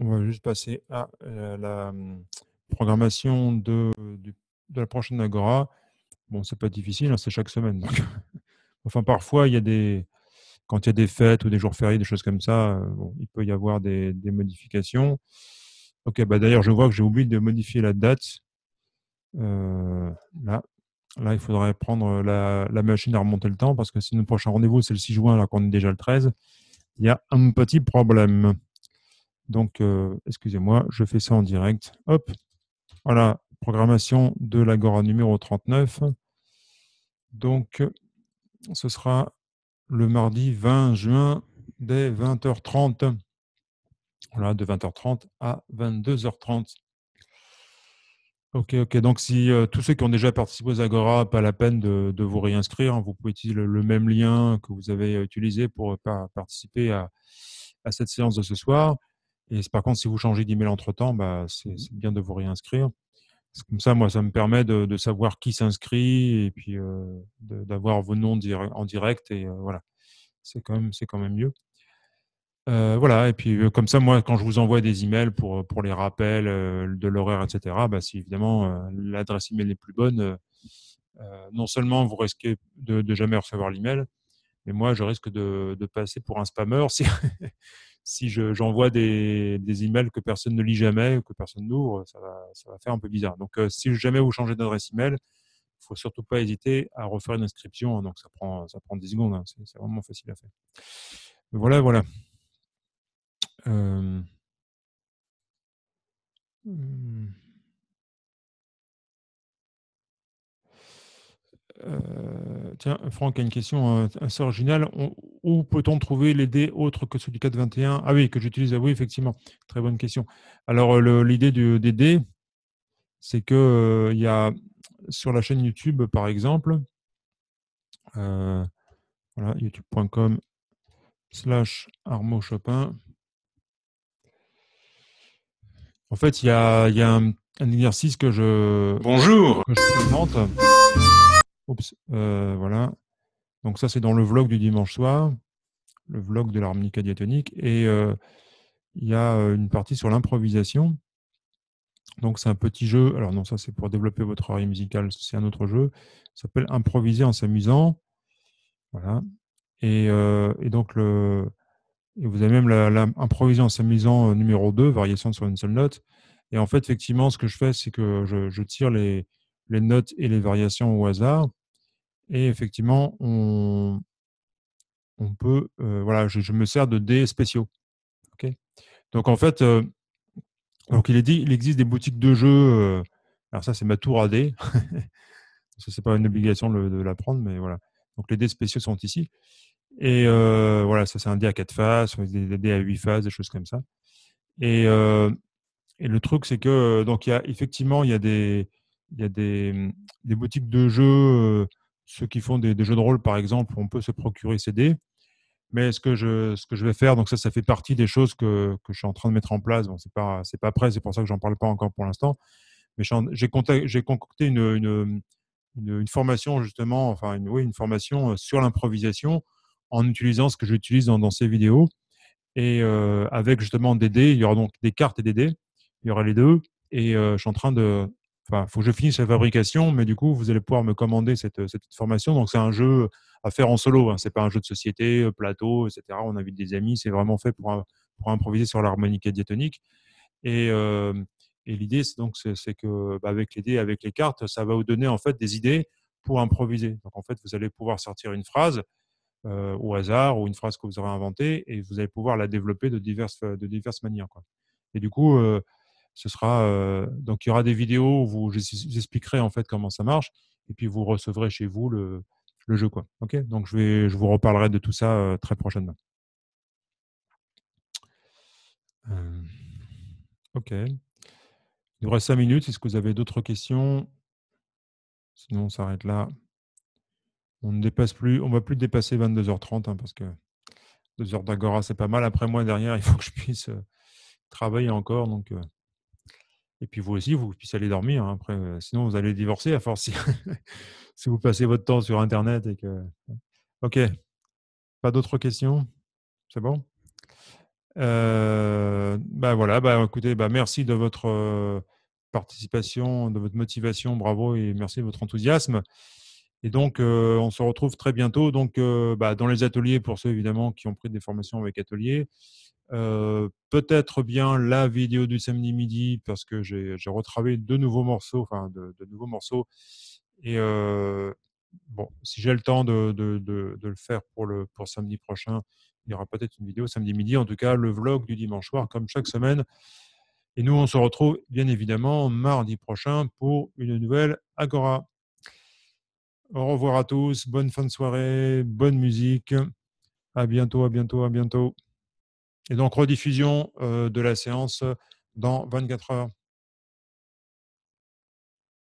on va juste passer à euh, la mmh, programmation euh, de, la prochaine Agora. Bon, c'est pas difficile, hein, c'est chaque semaine. enfin, parfois, il y a des, quand il y a des fêtes ou des jours fériés, des choses comme ça, euh, il peut y avoir des, modifications. Ok, bah d'ailleurs, je vois que j'ai oublié de modifier la date. là. là, il faudrait prendre la, la, machine à remonter le temps parce que si notre prochain rendez-vous, c'est le 6 juin, alors qu'on est déjà le 13, il y a un petit problème. Donc, euh, excusez-moi, je fais ça en direct. Hop, voilà, programmation de l'Agora numéro 39. Donc, ce sera le mardi 20 juin dès 20h30. Voilà, de 20h30 à 22h30. Ok, ok. Donc, si euh, tous ceux qui ont déjà participé aux Agora, pas la peine de, vous réinscrire. Hein. Vous pouvez utiliser le, même lien que vous avez euh, utilisé pour participer à cette séance de ce soir. Et par contre, si vous changez d'email entre-temps, bah, mmh. c'est bien de vous réinscrire. Comme ça, moi, ça me permet de, savoir qui s'inscrit et puis d'avoir vos noms en direct. Et voilà, c'est quand, même, mieux. voilà, et puis comme ça, moi, quand je vous envoie des emails pour, pour les rappels de l'horaire, etc., bah, si évidemment l'adresse email est plus bonne, non seulement vous risquez de, de jamais recevoir l'email, mais moi, je risque de, passer pour un spammeur si, si j'envoie des, des, emails que personne ne lit jamais ou que personne n'ouvre, ça va, faire un peu bizarre. Donc, euh, si jamais vous changez d'adresse email, il ne faut surtout pas hésiter à refaire une inscription. Hein, donc, ça prend, ça prend 10 secondes. Hein, c'est vraiment facile à faire. Voilà, voilà. Euh, hmm. Euh, tiens, Franck a une question euh, assez originale. où peut-on trouver les dés autres que ceux du 421 Ah oui, que j'utilise. à ah oui, effectivement. Très bonne question. Alors, l'idée des dés, c'est que euh, il y a sur la chaîne YouTube, par exemple, voilà, youtube.com slash Armo Chopin. En fait, il y a, un, exercice que je, Bonjour. Euh, voilà. Donc ça, c'est dans le vlog du dimanche soir, le vlog de l'harmonica diatonique. Et euh, il y a euh, une partie sur l'improvisation. Donc c'est un petit jeu. Alors non, ça c'est pour développer votre oreille musicale, c'est un autre jeu. Ça s'appelle Improviser en s'amusant. Voilà. Et, et, donc le, et vous avez même la, en s'amusant numéro 2, variation sur une seule note. Et en fait, effectivement, ce que je fais, c'est que je, je tire les, les, notes et les variations au hasard. Et effectivement, on, on peut, euh, voilà, je, me sers de dés spéciaux. donc en fait, euh, donc il est dit, il existe des boutiques de jeux. Euh, alors ça, c'est ma tour à dés. Ce n'est pas une obligation de, la prendre, mais voilà. Donc les dés spéciaux sont ici. Et voilà, ça c'est un dé à quatre faces, des dés à huit faces, des choses comme ça. Et, le truc, c'est que donc il y a effectivement il y a des des, des boutiques de jeux ceux qui font des, jeux de rôle, par exemple, on peut se procurer ces dés. Mais ce que je, ce que je vais faire, donc ça, ça fait partie des choses que, je suis en train de mettre en place. Bon, c'est pas, pas prêt, c'est pour ça que j'en parle pas encore pour l'instant. Mais j'ai, concocté une, une, une, formation justement, enfin une, oui, une formation euh, sur l'improvisation en utilisant ce que j'utilise dans, ces vidéos et euh, avec justement des dés. Il y aura donc des cartes et des dés. Il y aura les deux. Et euh, je suis en train de, faut que je finisse la fabrication, mais du coup, vous allez pouvoir me commander cette, euh, cette formation. Donc, c'est un jeu à faire en solo. Hein. C'est pas un jeu de société, euh, plateau, etc. On invite des amis. C'est vraiment fait pour, euh, pour improviser sur l'harmonique diatonique. Et, euh, et l'idée, c'est donc, c'est que bah, avec les dés, avec les cartes, ça va vous donner en fait des idées pour improviser. Donc, en fait, vous allez pouvoir sortir une phrase. au hasard ou une phrase que vous aurez inventée et vous allez pouvoir la développer de diverses, de diverses manières. Et du coup, ce sera euh, donc il y aura des vidéos où vous, en fait comment ça marche et puis vous recevrez chez vous le, le jeu quoi. Ok donc je vais je vous reparlerai de tout ça euh, très prochainement. Euh, ok. Il nous reste 5 minutes. Est-ce que vous avez d'autres questions Sinon, on s'arrête là. On ne dépasse plus. On va plus dépasser 22h30 hein, parce que 2 h d'agora, c'est pas mal. Après moi, derrière, il faut que je puisse travailler encore. Donc, et puis vous aussi, vous puissiez aller dormir. Hein, après, euh, sinon, vous allez divorcer à force si, vous passez votre temps sur Internet. Ok. Pas d'autres questions C'est bon euh, bah, voilà, bah, écoutez, bah, merci de votre euh, participation, de votre motivation, bravo et merci de votre enthousiasme. Et donc, on se retrouve très bientôt donc, dans les ateliers pour ceux évidemment qui ont pris des formations avec ateliers peut-être bien la vidéo du samedi midi parce que j'ai retravaillé de nouveaux morceaux, enfin de, nouveaux morceaux. Et bon, si j'ai le temps de, le faire pour le pour samedi prochain, il y aura peut-être une vidéo samedi midi. En tout cas, le vlog du dimanche soir, comme chaque semaine. Et nous, on se retrouve bien évidemment mardi prochain pour une nouvelle Agora. Au revoir à tous, bonne fin de soirée, bonne musique. À bientôt, à bientôt, à bientôt. Et donc rediffusion euh, de la séance dans 24 heures.